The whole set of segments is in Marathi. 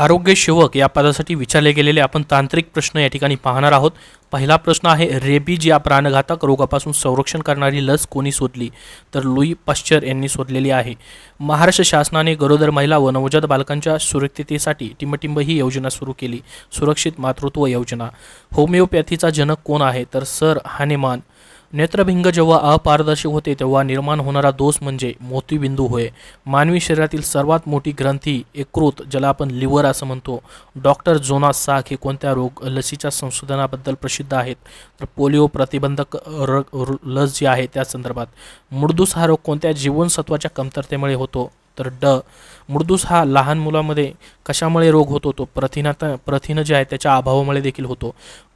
आरोग्य सेवक या पदासाठी विचारले गेलेले आपण तांत्रिक प्रश्न या ठिकाणी पाहणार आहोत पहिला प्रश्न आहे रेबीज या प्राणघातक रोगापासून संरक्षण करणारी लस कोणी शोधली तर लुई पाश्चर यांनी शोधलेली आहे महाराष्ट्र शासनाने गरोदर महिला व नवजात बालकांच्या सुरक्षिततेसाठी टिंबटिंब ही योजना सुरू केली सुरक्षित मातृत्व योजना होमिओपॅथीचा जनक कोण आहे तर सर हानेमान नेत्रभिंग जेव्हा अपारदर्शी होते तेव्हा निर्माण होणारा दोष म्हणजे मोतीबिंदू होय मानवी शरीरातील सर्वात मोठी ग्रंथी एकृत ज्याला आपण लिव्हर असं म्हणतो डॉक्टर जोनास साख हे कोणत्या रोग लसीच्या संशोधनाबद्दल प्रसिद्ध आहेत तर पोलिओ प्रतिबंधक लस जी आहे त्या संदर्भात मृदूस हा रोग कोणत्या जीवनसत्वाच्या कमतरतेमुळे होतो तर ड मृदूस हा लहान मुलामध्ये कशामुळे रोग होतो तो प्रथिनात प्रथिन जे आहे त्याच्या अभावामुळे देखील होतो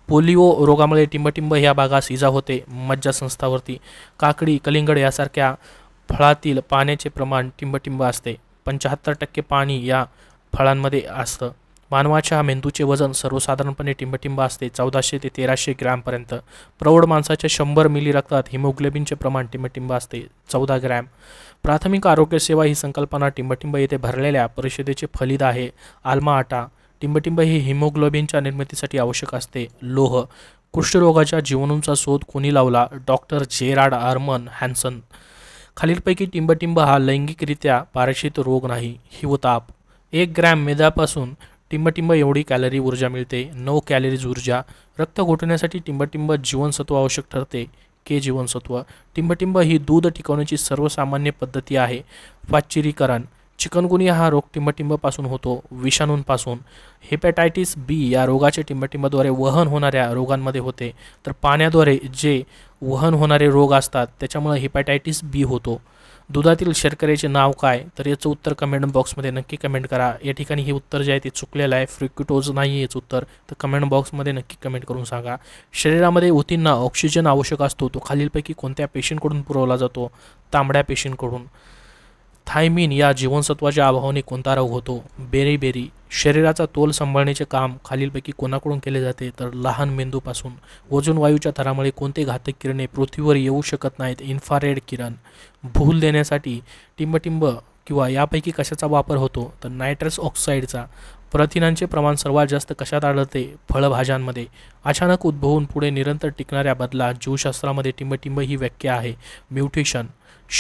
पोलिओ रोगामुळे टिंबटिंब या भागास इजा होते मज्जासंस्थावरती काकडी कलिंगड यासारख्या फळातील पाण्याचे प्रमाण टिंबटिंब असते पंच्याहत्तर टक्के पाणी या फळांमध्ये असतं मानवाच्या मेंदूचे वजन सर्वसाधारणपणे टिंबटिंब असते चौदाशे ते तेराशे ग्रॅमपर्यंत प्रौढ माणसाच्या शंभर मिली रक्तात हिमोग्लोबिनचे प्रमाण टिंबटिंब असते चौदा ग्रॅम प्राथमिक आरोग्यसेवा ही संकल्पना टिंबटिंब येथे भरलेल्या परिषदेचे फलिद आहे आल्मा आटा टिंबटिंब हे हिमोग्लोबिनच्या निर्मितीसाठी आवश्यक असते लोह कुष्ठरोगाच्या जीवाणूंचा शोध कोणी लावला डॉक्टर जेराड आर्मन हॅन्सन खालीलपैकी टिंबटिंब हा लैंगिकरित्या पारशित रोग नाही हिवताप एक ग्रॅम मेदापासून टिंबटिंब एवढी कॅलरी ऊर्जा मिळते नऊ कॅलरीज ऊर्जा रक्त घोटण्यासाठी टिंबटिंब जीवनसत्व आवश्यक ठरते के जीवनसत्व टिंबटिंब ही दूध टिकवण्याची सर्वसामान्य पद्धती आहे वाचिरीकरण चिकनगुनिया हा रोग टिंबटिंबपासून होतो विषाणूंपासून हेपॅटायटिस बी या रोगाचे टिंबटिंबाद्वारे वहन होणाऱ्या रोगांमध्ये होते तर पाण्याद्वारे जे वहन होणारे रोग असतात त्याच्यामुळे हेपॅटायटिस बी होतो दुधातील शर्करेचे नाव काय तर याचं उत्तर कमेंट बॉक्समध्ये नक्की कमेंट करा या ठिकाणी हे उत्तर जे आहे ते चुकलेलं आहे फ्रिक्युटोज नाही याचं उत्तर तर कमेंट बॉक्समध्ये नक्की कमेंट करून सांगा शरीरामध्ये ऊतींना ऑक्सिजन आवश्यक असतो तो खालीलपैकी कोणत्या पेशींकडून पुरवला जातो तांबड्या पेशींकडून थायमिन या जीवनसत्वाच्या अभावाने कोणता रोग होतो बेरी बेरी शरीराचा तोल सांभाळण्याचे काम खालीलपैकी कोणाकडून केले जाते तर लहान मेंदूपासून वजन वायूच्या थरामुळे कोणते घातक किरणे पृथ्वीवर येऊ शकत नाहीत इन्फारेड किरण भूल देण्यासाठी टिंबटिंब किंवा यापैकी कशाचा वापर होतो तर नायट्रस ऑक्साईडचा प्रथिनांचे प्रमाण सर्वात जास्त कशात आढळते फळभाज्यांमध्ये अचानक उद्भवून पुढे निरंतर टिकणाऱ्या बदला जीवशास्त्रामध्ये टिंबटिंब ही व्याख्या आहे म्युटेशन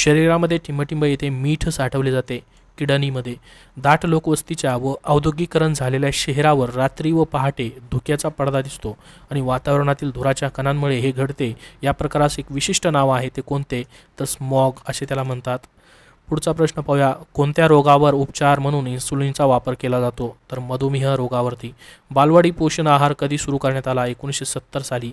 शरीरामध्ये टिंबटिंब येथे मीठ साठवले जाते किडनीमध्ये दाट लोकवस्तीच्या व औद्योगिकरण झालेल्या शहरावर रात्री व पहाटे धुक्याचा पडदा दिसतो आणि वातावरणातील धुराच्या कणांमुळे हे घडते या प्रकारास एक विशिष्ट नाव आहे ते कोणते तर स्मॉग असे त्याला म्हणतात पुढचा प्रश्न पाहूया कोणत्या रोगावर उपचार म्हणून इन्सुलिनचा वापर केला जातो तर मधुमेह रोगावरती बालवाडी पोषण आहार कधी सुरू करण्यात आला एकोणीसशे सत्तर साली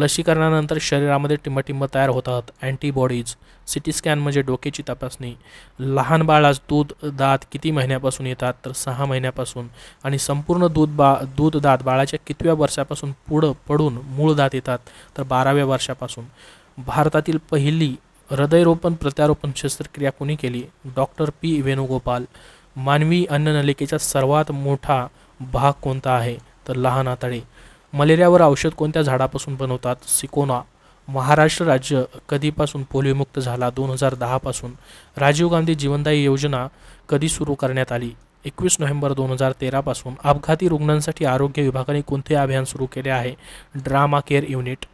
लसीकरणानंतर शरीरामध्ये टिंबटिंब तयार होतात अँटीबॉडीज सिटी स्कॅन म्हणजे डोक्याची तपासणी लहान बाळास दूध दात किती महिन्यापासून येतात तर सहा महिन्यापासून आणि संपूर्ण दूध बा दूध दात बाळाच्या कितव्या वर्षापासून पुढं पडून मूळ दात येतात तर बाराव्या वर्षापासून भारतातील पहिली हृदयरोपण प्रत्यारोपण शस्त्रक्रिया कोणी केली डॉक्टर पी वेणुगोपाल मानवी अन्ननलिकेचा सर्वात मोठा भाग कोणता आहे तर लहान आतडे मलेरियावर औषध कोणत्या झाडापासून बनवतात सिकोना महाराष्ट्र राज्य कधीपासून पोलिओमुक्त झाला दोन हजार दहापासून राजीव गांधी जीवनदायी योजना कधी सुरू करण्यात आली एकवीस नोव्हेंबर दोन हजार तेरापासून अपघाती रुग्णांसाठी आरोग्य विभागाने कोणते अभियान सुरू केले आहे ड्रामा केअर युनिट